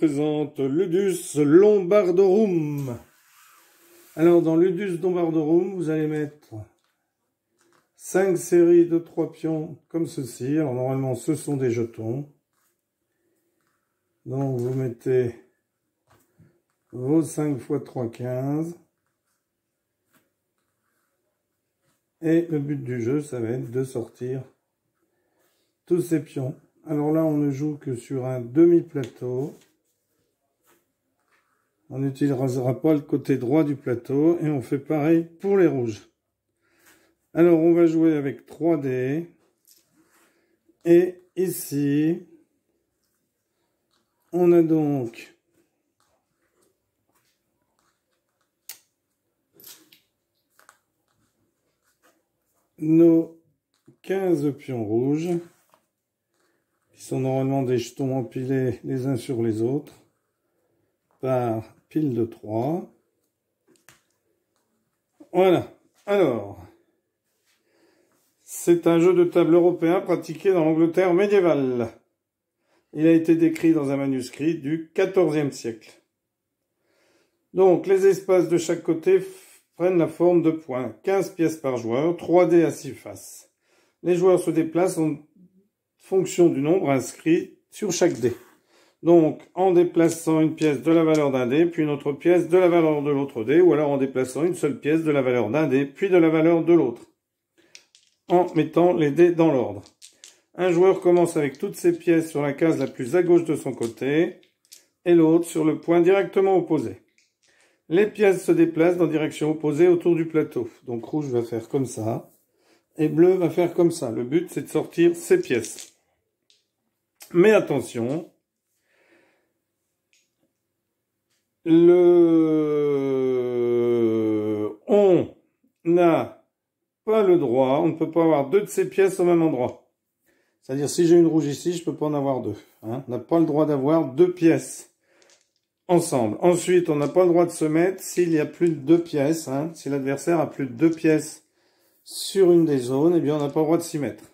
présente Ludus Lombardorum. Alors, dans Ludus Lombardorum, vous allez mettre 5 séries de 3 pions comme ceci. Alors, normalement, ce sont des jetons. Donc, vous mettez vos 5 x 3, 15. Et le but du jeu, ça va être de sortir tous ces pions. Alors là, on ne joue que sur un demi-plateau. On n'utilisera pas le côté droit du plateau et on fait pareil pour les rouges. Alors on va jouer avec 3D. Et ici, on a donc nos 15 pions rouges qui sont normalement des jetons empilés les uns sur les autres par pile de 3. Voilà. Alors, c'est un jeu de table européen pratiqué dans l'Angleterre médiévale. Il a été décrit dans un manuscrit du XIVe siècle. Donc, les espaces de chaque côté prennent la forme de points. 15 pièces par joueur, 3 dés à 6 faces. Les joueurs se déplacent en fonction du nombre inscrit sur chaque dé. Donc, en déplaçant une pièce de la valeur d'un dé, puis une autre pièce de la valeur de l'autre dé, ou alors en déplaçant une seule pièce de la valeur d'un dé, puis de la valeur de l'autre, en mettant les dés dans l'ordre. Un joueur commence avec toutes ses pièces sur la case la plus à gauche de son côté, et l'autre sur le point directement opposé. Les pièces se déplacent dans direction opposée autour du plateau. Donc rouge va faire comme ça, et bleu va faire comme ça. Le but, c'est de sortir ses pièces. Mais attention, le... on n'a pas le droit, on ne peut pas avoir deux de ces pièces au même endroit. C'est-à-dire, si j'ai une rouge ici, je ne peux pas en avoir deux. Hein. On n'a pas le droit d'avoir deux pièces ensemble. Ensuite, on n'a pas le droit de se mettre s'il y a plus de deux pièces. Hein. Si l'adversaire a plus de deux pièces sur une des zones, eh bien, on n'a pas le droit de s'y mettre.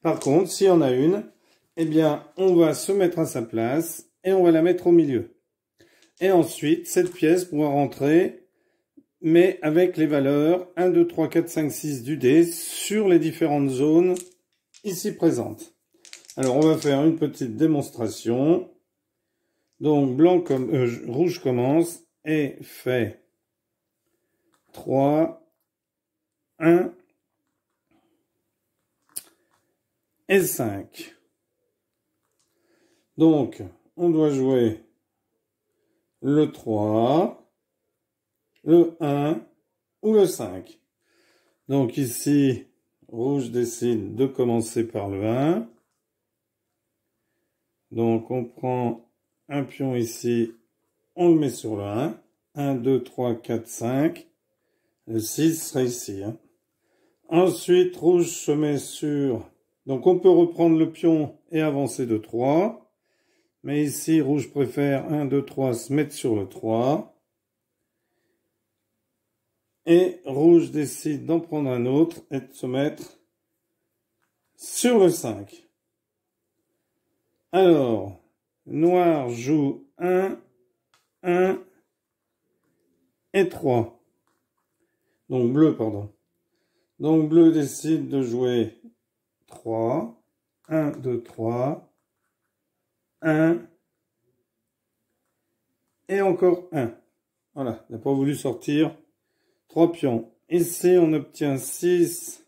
Par contre, s'il y en a une, eh bien, on va se mettre à sa place et on va la mettre au milieu. Et ensuite, cette pièce pourra rentrer, mais avec les valeurs 1, 2, 3, 4, 5, 6 du dé sur les différentes zones ici présentes. Alors, on va faire une petite démonstration. Donc, blanc comme, euh, rouge commence et fait 3, 1 et 5. Donc, on doit jouer le 3, le 1 ou le 5. Donc ici, rouge décide de commencer par le 1. Donc on prend un pion ici, on le met sur le 1. 1, 2, 3, 4, 5. Le 6 sera ici. Hein. Ensuite, rouge se met sur... Donc on peut reprendre le pion et avancer de 3. Mais ici, rouge préfère 1, 2, 3 se mettre sur le 3. Et rouge décide d'en prendre un autre et de se mettre sur le 5. Alors, noir joue 1, 1 et 3. Donc bleu, pardon. Donc bleu décide de jouer 3, 1, 2, 3. 1, et encore 1. Voilà, il n'a pas voulu sortir. 3 pions. Ici, on obtient 6,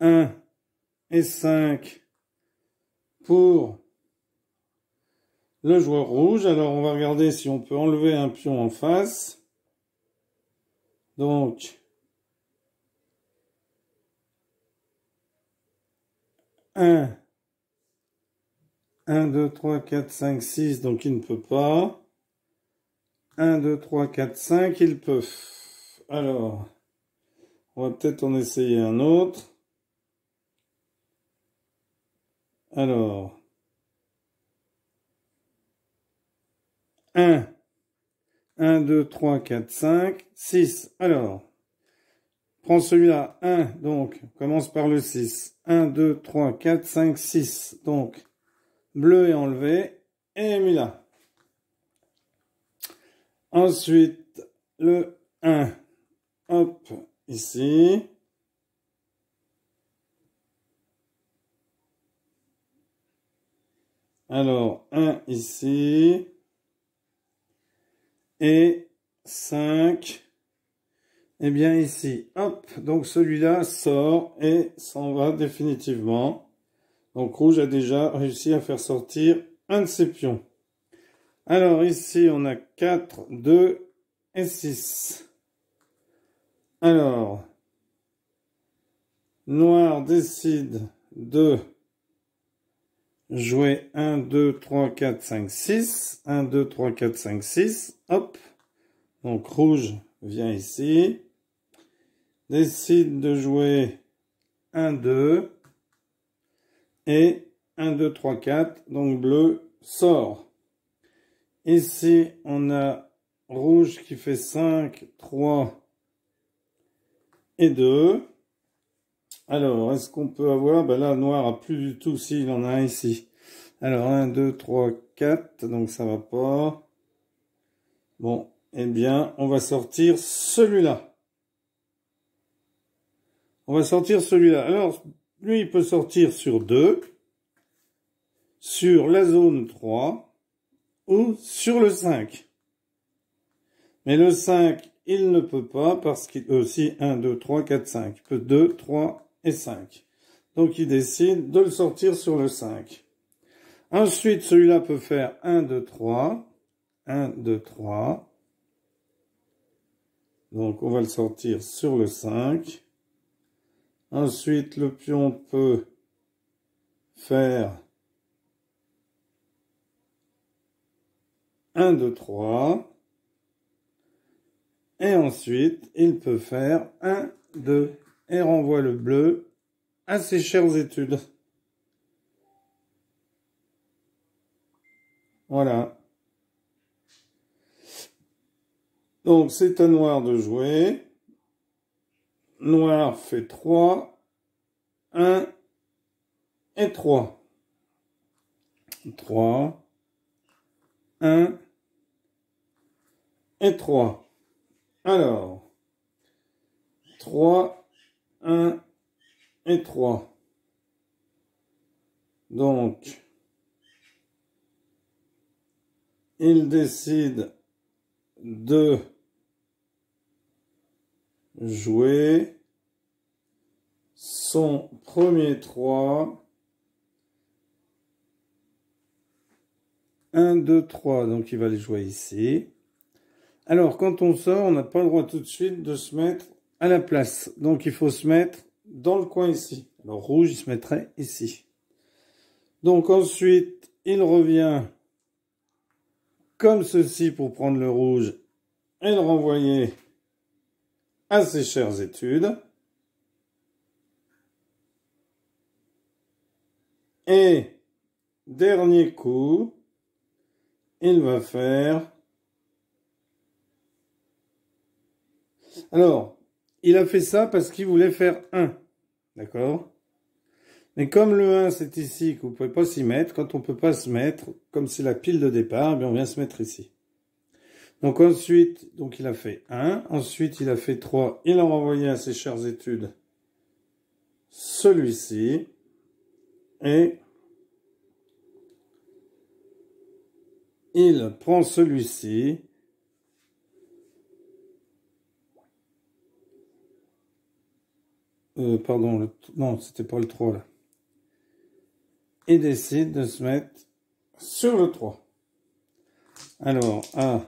1 et 5 pour le joueur rouge. Alors, on va regarder si on peut enlever un pion en face. Donc, 1 1, 2, 3, 4, 5, 6, donc il ne peut pas. 1, 2, 3, 4, 5, il peut. Alors, on va peut-être en essayer un autre. Alors, 1, 1, 2, 3, 4, 5, 6. Alors, prends celui-là, 1, donc, commence par le 6. 1, 2, 3, 4, 5, 6. Donc, bleu est enlevé et mis là. Ensuite, le 1, hop, ici. Alors, 1 ici. Et 5. Et eh bien ici. Hop, donc celui-là sort et s'en va définitivement. Donc rouge a déjà réussi à faire sortir un de ses pions. Alors ici, on a 4, 2 et 6. Alors, noir décide de jouer 1, 2, 3, 4, 5, 6. 1, 2, 3, 4, 5, 6. Hop. Donc rouge vient ici. Décide de jouer 1, 2. Et 1, 2, 3, 4, donc bleu sort. Ici, on a rouge qui fait 5, 3 et 2. Alors, est-ce qu'on peut avoir Ben là, noir a plus du tout s'il en a un ici. Alors, 1, 2, 3, 4, donc ça va pas. Bon, eh bien, on va sortir celui-là. On va sortir celui-là. Alors, lui, il peut sortir sur 2, sur la zone 3 ou sur le 5. Mais le 5, il ne peut pas parce qu'il aussi 1, 2, 3, 4, 5. Il peut 2, 3 et 5. Donc il décide de le sortir sur le 5. Ensuite, celui-là peut faire 1, 2, 3. 1, 2, 3. Donc on va le sortir sur le 5. Ensuite, le pion peut faire 1, 2, 3. Et ensuite, il peut faire 1, 2 et renvoie le bleu à ses chères études. Voilà. Donc c'est un noir de jouer noir fait 3, 1 et 3. 3, 1 et 3. Alors, 3, 1 et 3. Donc, il décide de jouer son premier 3. 1, 2, 3, donc il va les jouer ici. Alors, quand on sort, on n'a pas le droit tout de suite de se mettre à la place. Donc, il faut se mettre dans le coin ici. Alors, rouge, il se mettrait ici. Donc, ensuite, il revient comme ceci pour prendre le rouge et le renvoyer à ses chères études. Et dernier coup, il va faire... Alors, il a fait ça parce qu'il voulait faire 1. D'accord Mais comme le 1, c'est ici, que vous ne pouvez pas s'y mettre, quand on ne peut pas se mettre, comme c'est la pile de départ, eh bien on vient se mettre ici. Donc ensuite, donc il a fait 1. Ensuite, il a fait 3. Il a renvoyé à ses chères études celui-ci et il prend celui-ci euh, pardon, le... non, c'était pas le 3 là. Et décide de se mettre sur le 3. Alors, A,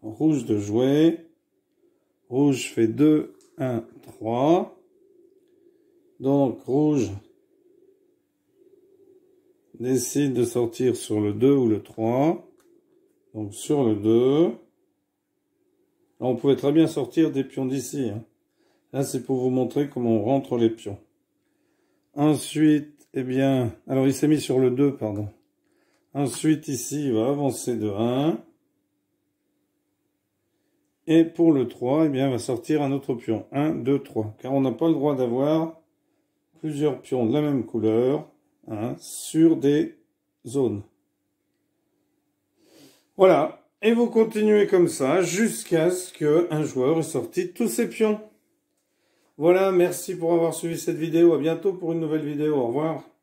rouge de jouer. Rouge fait 2, 1, 3. Donc, rouge décide de sortir sur le 2 ou le 3. Donc sur le 2. on pouvait très bien sortir des pions d'ici. Hein. Là, c'est pour vous montrer comment on rentre les pions. Ensuite, eh bien... Alors, il s'est mis sur le 2, pardon. Ensuite, ici, il va avancer de 1. Et pour le 3, eh bien, il va sortir un autre pion. 1, 2, 3. Car on n'a pas le droit d'avoir plusieurs pions de la même couleur Hein, sur des zones. Voilà. Et vous continuez comme ça jusqu'à ce qu'un joueur ait sorti tous ses pions. Voilà, merci pour avoir suivi cette vidéo. À bientôt pour une nouvelle vidéo. Au revoir.